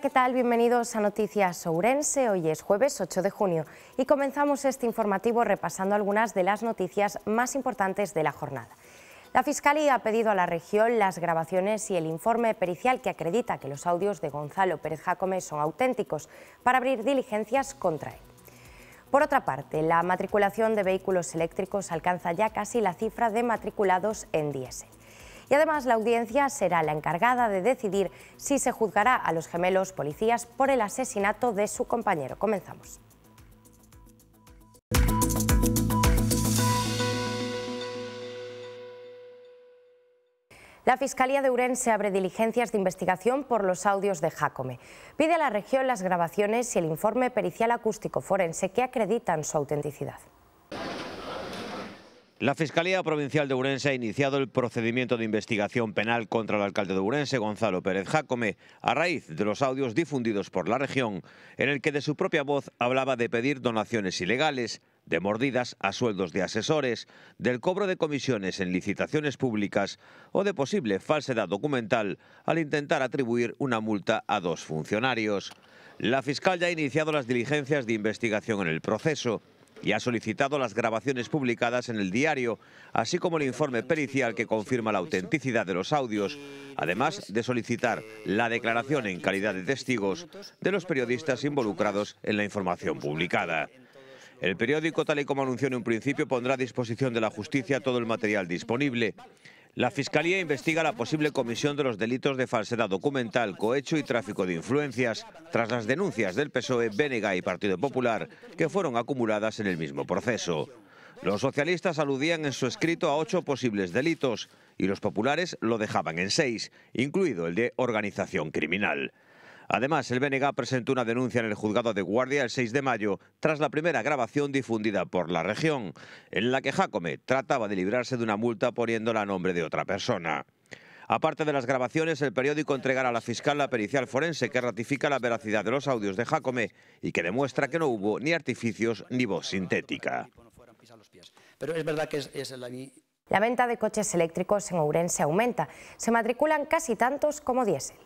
¿qué tal? Bienvenidos a Noticias Ourense. Hoy es jueves 8 de junio y comenzamos este informativo repasando algunas de las noticias más importantes de la jornada. La Fiscalía ha pedido a la región las grabaciones y el informe pericial que acredita que los audios de Gonzalo Pérez Jacome son auténticos para abrir diligencias contra él. Por otra parte, la matriculación de vehículos eléctricos alcanza ya casi la cifra de matriculados en diésel y además la audiencia será la encargada de decidir si se juzgará a los gemelos policías por el asesinato de su compañero. Comenzamos. La Fiscalía de Urense abre diligencias de investigación por los audios de Jacome. Pide a la región las grabaciones y el informe pericial acústico forense que acreditan su autenticidad. La Fiscalía Provincial de Urense ha iniciado el procedimiento de investigación penal contra el alcalde de Urense, Gonzalo Pérez Jácome, a raíz de los audios difundidos por la región, en el que de su propia voz hablaba de pedir donaciones ilegales, de mordidas a sueldos de asesores, del cobro de comisiones en licitaciones públicas o de posible falsedad documental al intentar atribuir una multa a dos funcionarios. La fiscal ya ha iniciado las diligencias de investigación en el proceso y ha solicitado las grabaciones publicadas en el diario, así como el informe pericial que confirma la autenticidad de los audios, además de solicitar la declaración en calidad de testigos de los periodistas involucrados en la información publicada. El periódico, tal y como anunció en un principio, pondrá a disposición de la justicia todo el material disponible la Fiscalía investiga la posible comisión de los delitos de falsedad documental, cohecho y tráfico de influencias tras las denuncias del PSOE, Bénega y Partido Popular que fueron acumuladas en el mismo proceso. Los socialistas aludían en su escrito a ocho posibles delitos y los populares lo dejaban en seis, incluido el de organización criminal. Además, el BNG presentó una denuncia en el juzgado de guardia el 6 de mayo tras la primera grabación difundida por la región, en la que Jacome trataba de librarse de una multa poniéndola a nombre de otra persona. Aparte de las grabaciones, el periódico entregará a la fiscal la pericial forense que ratifica la veracidad de los audios de Jacome y que demuestra que no hubo ni artificios ni voz sintética. Pero es verdad que la... la venta de coches eléctricos en Ourense aumenta. Se matriculan casi tantos como diésel.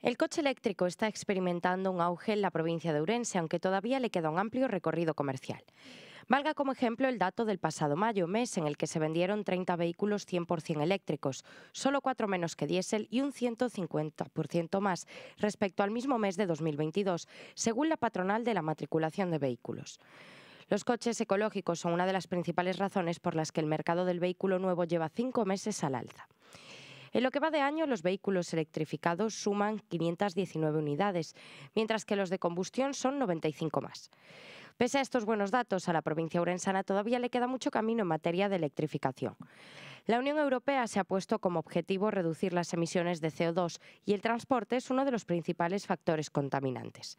El coche eléctrico está experimentando un auge en la provincia de Urense, aunque todavía le queda un amplio recorrido comercial. Valga como ejemplo el dato del pasado mayo, mes en el que se vendieron 30 vehículos 100% eléctricos, solo cuatro menos que diésel y un 150% más respecto al mismo mes de 2022, según la patronal de la matriculación de vehículos. Los coches ecológicos son una de las principales razones por las que el mercado del vehículo nuevo lleva cinco meses al alza. En lo que va de año, los vehículos electrificados suman 519 unidades, mientras que los de combustión son 95 más. Pese a estos buenos datos, a la provincia urensana todavía le queda mucho camino en materia de electrificación. La Unión Europea se ha puesto como objetivo reducir las emisiones de CO2 y el transporte es uno de los principales factores contaminantes.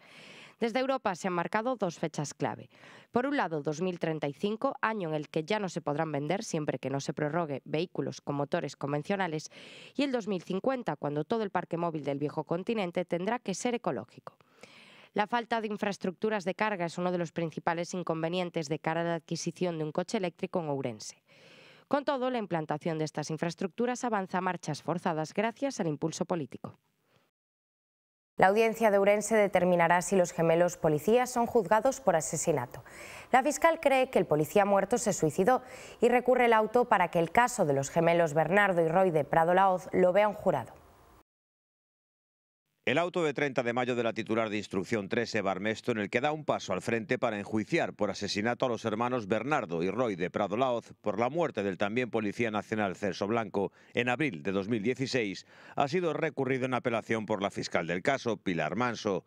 Desde Europa se han marcado dos fechas clave. Por un lado, 2035, año en el que ya no se podrán vender, siempre que no se prorrogue, vehículos con motores convencionales, y el 2050, cuando todo el parque móvil del viejo continente tendrá que ser ecológico. La falta de infraestructuras de carga es uno de los principales inconvenientes de cara a la adquisición de un coche eléctrico en Ourense. Con todo, la implantación de estas infraestructuras avanza a marchas forzadas gracias al impulso político. La audiencia de Ourense determinará si los gemelos policías son juzgados por asesinato. La fiscal cree que el policía muerto se suicidó y recurre el auto para que el caso de los gemelos Bernardo y Roy de Prado Laoz lo vean un jurado. El auto de 30 de mayo de la titular de Instrucción 13, Barmesto, en el que da un paso al frente para enjuiciar por asesinato a los hermanos Bernardo y Roy de Prado Laoz por la muerte del también Policía Nacional Celso Blanco en abril de 2016, ha sido recurrido en apelación por la fiscal del caso, Pilar Manso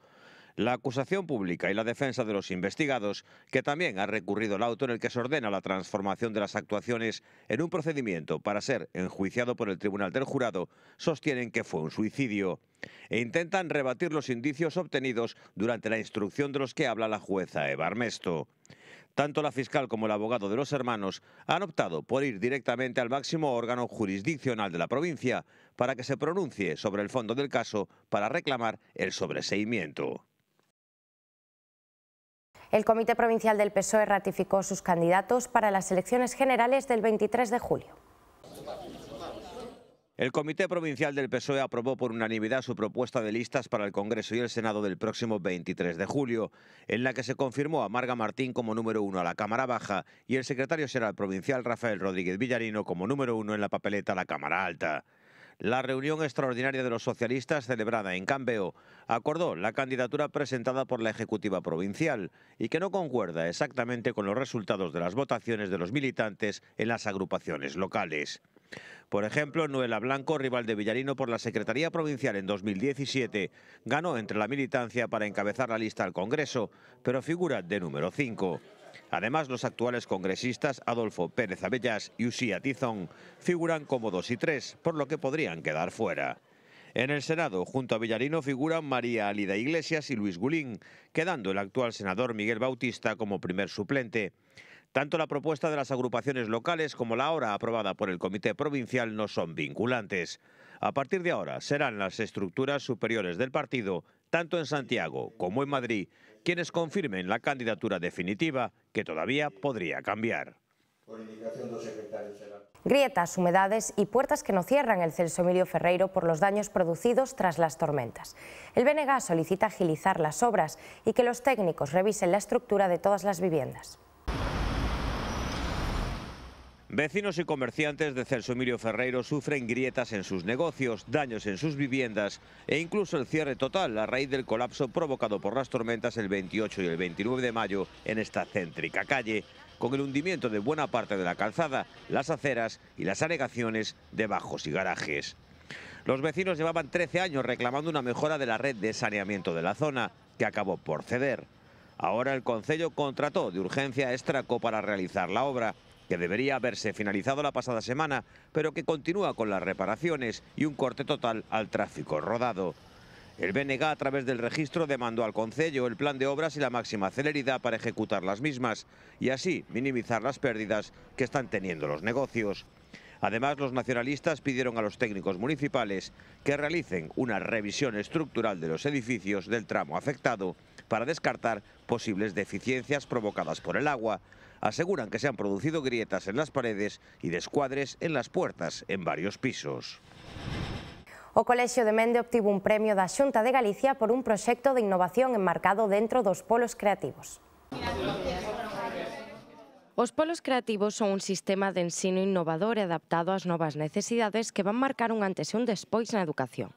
la acusación pública y la defensa de los investigados, que también ha recurrido el auto en el que se ordena la transformación de las actuaciones en un procedimiento para ser enjuiciado por el Tribunal del Jurado, sostienen que fue un suicidio e intentan rebatir los indicios obtenidos durante la instrucción de los que habla la jueza Eva Armesto. Tanto la fiscal como el abogado de los hermanos han optado por ir directamente al máximo órgano jurisdiccional de la provincia para que se pronuncie sobre el fondo del caso para reclamar el sobreseimiento. El Comité Provincial del PSOE ratificó sus candidatos para las elecciones generales del 23 de julio. El Comité Provincial del PSOE aprobó por unanimidad su propuesta de listas para el Congreso y el Senado del próximo 23 de julio, en la que se confirmó a Marga Martín como número uno a la Cámara Baja y el secretario general provincial Rafael Rodríguez Villarino como número uno en la papeleta a la Cámara Alta. La reunión extraordinaria de los socialistas celebrada en Cambeo acordó la candidatura presentada por la Ejecutiva Provincial y que no concuerda exactamente con los resultados de las votaciones de los militantes en las agrupaciones locales. Por ejemplo, Nuela Blanco, rival de Villarino por la Secretaría Provincial en 2017, ganó entre la militancia para encabezar la lista al Congreso, pero figura de número 5. Además, los actuales congresistas Adolfo Pérez Abellas y Usía Tizón figuran como dos y tres, por lo que podrían quedar fuera. En el Senado, junto a Villarino, figuran María Alida Iglesias y Luis Gulín, quedando el actual senador Miguel Bautista como primer suplente. Tanto la propuesta de las agrupaciones locales como la ahora aprobada por el Comité Provincial no son vinculantes. A partir de ahora serán las estructuras superiores del partido, tanto en Santiago como en Madrid, quienes confirmen la candidatura definitiva, que todavía podría cambiar. Grietas, humedades y puertas que no cierran el Celso Emilio Ferreiro por los daños producidos tras las tormentas. El BNG solicita agilizar las obras y que los técnicos revisen la estructura de todas las viviendas. Vecinos y comerciantes de Celso Emilio Ferreiro sufren grietas en sus negocios, daños en sus viviendas e incluso el cierre total a raíz del colapso provocado por las tormentas el 28 y el 29 de mayo en esta céntrica calle, con el hundimiento de buena parte de la calzada, las aceras y las alegaciones de bajos y garajes. Los vecinos llevaban 13 años reclamando una mejora de la red de saneamiento de la zona, que acabó por ceder. Ahora el Concello contrató de urgencia a Estraco para realizar la obra, que debería haberse finalizado la pasada semana, pero que continúa con las reparaciones y un corte total al tráfico rodado. El BNG a través del registro demandó al Concello el plan de obras y la máxima celeridad para ejecutar las mismas y así minimizar las pérdidas que están teniendo los negocios. Además, los nacionalistas pidieron a los técnicos municipales que realicen una revisión estructural de los edificios del tramo afectado para descartar posibles deficiencias provocadas por el agua. Aseguran que se han producido grietas en las paredes y descuadres en las puertas en varios pisos. O Colegio de Mende obtuvo un premio de Asunta de Galicia por un proyecto de innovación enmarcado dentro de dos polos creativos. Os polos creativos son un sistema de ensino innovador e adaptado ás novas necesidades que van marcar un antes e un despois na educación.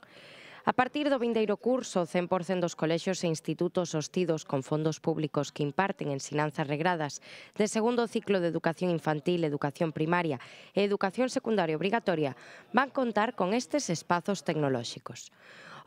A partir do vindeiro curso, 100% dos colexios e institutos hostidos con fondos públicos que imparten ensinanzas regradas de segundo ciclo de educación infantil, educación primaria e educación secundaria obrigatoria van contar con estes espazos tecnolóxicos.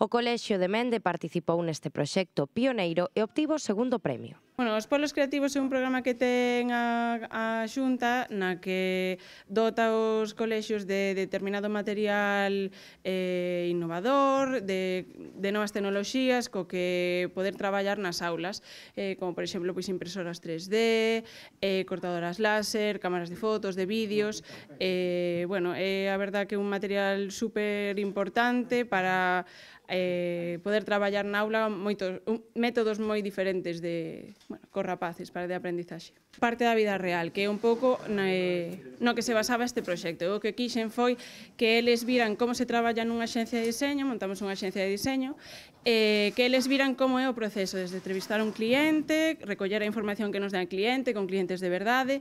O Colexio de Mende participou neste proxecto pioneiro e obtivo o segundo premio. Bueno, os polos creativos é un programa que ten a, a Xunta na que dota os colexios de determinado material eh, innovador, de, de novas tecnoloxías co que poder traballar nas aulas, eh, como por exemplo pois, impresoras 3D, eh, cortadoras láser, cámaras de fotos, de vídeos. Eh, bueno, é eh, a verdad que é un material super importante para eh, poder traballar na aula moitos un, métodos moi diferentes de, bueno, cos rapaces para de aprendizaxe. Parte da vida real, que é un pouco na, eh, no que se basaba este proxecto. O que quixen foi que eles viran como se traballa nunha axencia de diseño, montamos unha axencia de diseño, eh, que eles viran como é o proceso, desde entrevistar un cliente, recoller a información que nos dá o cliente, con clientes de verdade.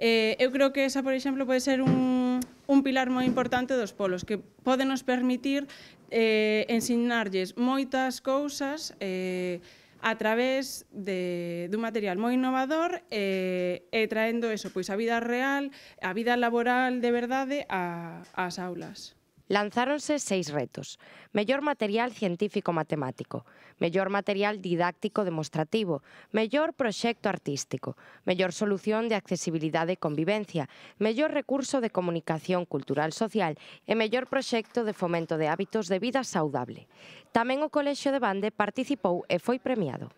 Eh, eu creo que esa, por exemplo, pode ser un, un pilar moi importante dos polos, que poden nos permitir eh, ensinarlles moitas cousas eh, a través de, dun material moi innovador eh, e traendo eso, pois a vida real, a vida laboral de verdade a, ás aulas. Lanzáronse seis retos. Mellor material científico-matemático, mellor material didáctico-demostrativo, mellor proxecto artístico, mellor solución de accesibilidade e convivencia, mellor recurso de comunicación cultural social e mellor proxecto de fomento de hábitos de vida saudable. Tamén o Colexio de Bande participou e foi premiado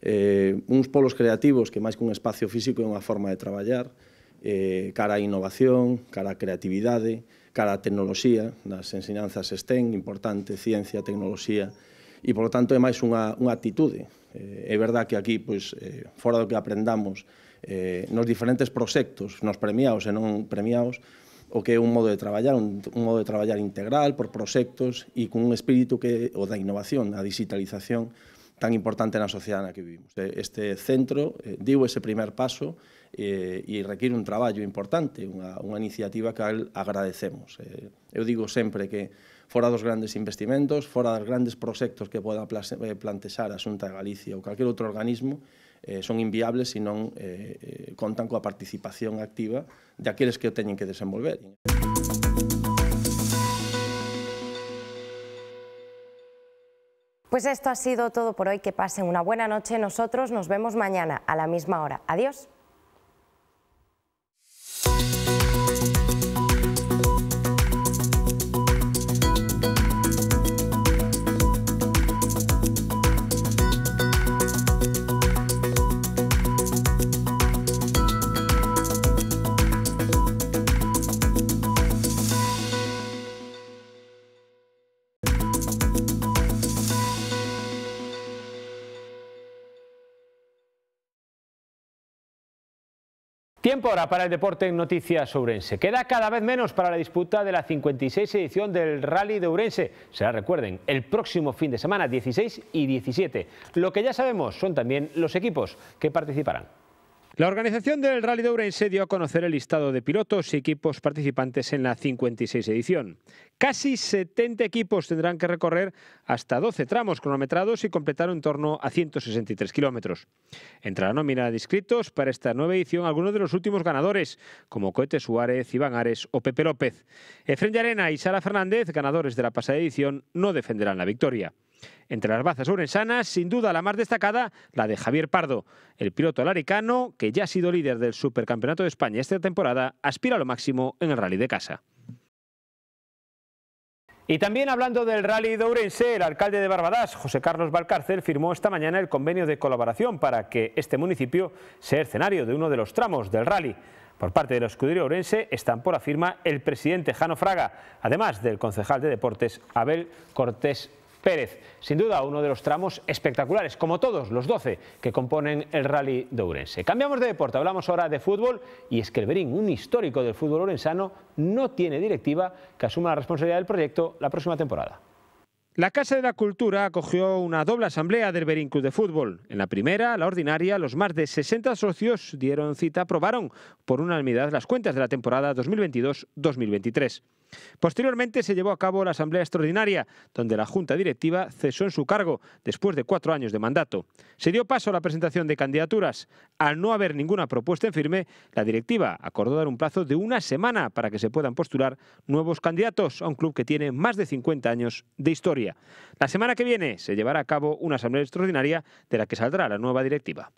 eh, uns polos creativos que máis que un espacio físico é unha forma de traballar, eh, cara a innovación, cara a creatividade, cara a tecnoloxía, nas ensinanzas STEM, importante, ciencia, tecnoloxía, e, polo tanto, é máis unha, unha atitude. Eh, é verdad que aquí, pois, eh, fora do que aprendamos, eh, nos diferentes proxectos, nos premiados e non premiados, o que é un modo de traballar, un, un modo de traballar integral por proxectos e cun espírito que o da innovación, da digitalización tan importante na sociedade na que vivimos. Este centro eh, diu ese primer paso eh, e require un traballo importante, unha, unha iniciativa que agradecemos. Eh, eu digo sempre que fora dos grandes investimentos, fora dos grandes proxectos que poda eh, plantexar a Xunta de Galicia ou calquer outro organismo, eh, son inviables se non eh, eh, contan coa participación activa de aqueles que o teñen que desenvolver. Pues esto ha sido todo por hoy. Que pasen una buena noche. Nosotros nos vemos mañana a la misma hora. Adiós. Tiempo ahora para el deporte en Noticias Ourense. Queda cada vez menos para la disputa de la 56 edición del Rally de Ourense. la recuerden, el próximo fin de semana, 16 y 17. Lo que ya sabemos son también los equipos que participarán. La organización del Rally de Ourense dio a conocer el listado de pilotos y equipos participantes en la 56 edición. Casi 70 equipos tendrán que recorrer hasta 12 tramos cronometrados y completar un torno a 163 kilómetros. Entre la nómina de inscritos para esta nueva edición, algunos de los últimos ganadores, como Cohete Suárez, Iván Ares o Pepe López. Efren de Arena y Sara Fernández, ganadores de la pasada edición, no defenderán la victoria. Entre las bazas urensanas, sin duda la más destacada, la de Javier Pardo. El piloto laricano, que ya ha sido líder del Supercampeonato de España esta temporada, aspira a lo máximo en el rally de casa. Y también hablando del rally de Ourense, el alcalde de Barbadas, José Carlos Valcárcel, firmó esta mañana el convenio de colaboración para que este municipio sea escenario de uno de los tramos del rally. Por parte del la escudería Ourense por la firma el presidente Jano Fraga, además del concejal de deportes Abel Cortés Pérez. Sin duda, uno de los tramos espectaculares, como todos los 12 que componen el rally de Ourense. Cambiamos de deporte, hablamos ahora de fútbol y es que el Berín, un histórico del fútbol urensano, no tiene directiva que asuma la responsabilidad del proyecto la próxima temporada. La Casa de la Cultura acogió una doble asamblea del Berín Club de Fútbol. En la primera, la ordinaria, los más de 60 socios dieron cita, aprobaron por unanimidad las cuentas de la temporada 2022-2023. Posteriormente se llevó a cabo la asamblea extraordinaria, donde la Junta Directiva cesó en su cargo después de cuatro años de mandato. Se dio paso a la presentación de candidaturas. Al no haber ninguna propuesta en firme, la directiva acordó dar un plazo de una semana para que se puedan postular nuevos candidatos a un club que tiene más de 50 años de historia. La semana que viene se llevará a cabo una asamblea extraordinaria de la que saldrá la nueva directiva.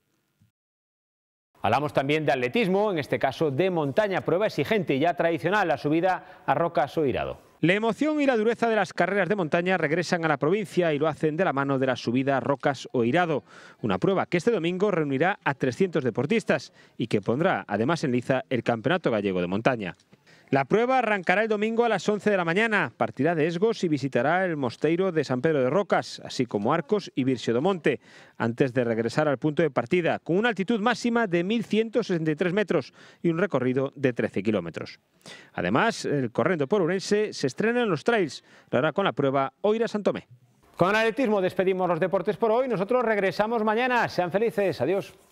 Hablamos también de atletismo, en este caso de montaña, prueba exigente y ya tradicional, la subida a Rocas Oirado. La emoción y la dureza de las carreras de montaña regresan a la provincia y lo hacen de la mano de la subida a Rocas o Irado, una prueba que este domingo reunirá a 300 deportistas y que pondrá además en liza el Campeonato Gallego de Montaña. La prueba arrancará el domingo a las 11 de la mañana. Partirá de Esgos y visitará el mosteiro de San Pedro de Rocas, así como Arcos y Monte, antes de regresar al punto de partida, con una altitud máxima de 1.163 metros y un recorrido de 13 kilómetros. Además, el corriendo por Urense se estrena en los trails, lo hará con la prueba Oira Santomé. Con atletismo despedimos los deportes por hoy. Nosotros regresamos mañana. Sean felices. Adiós.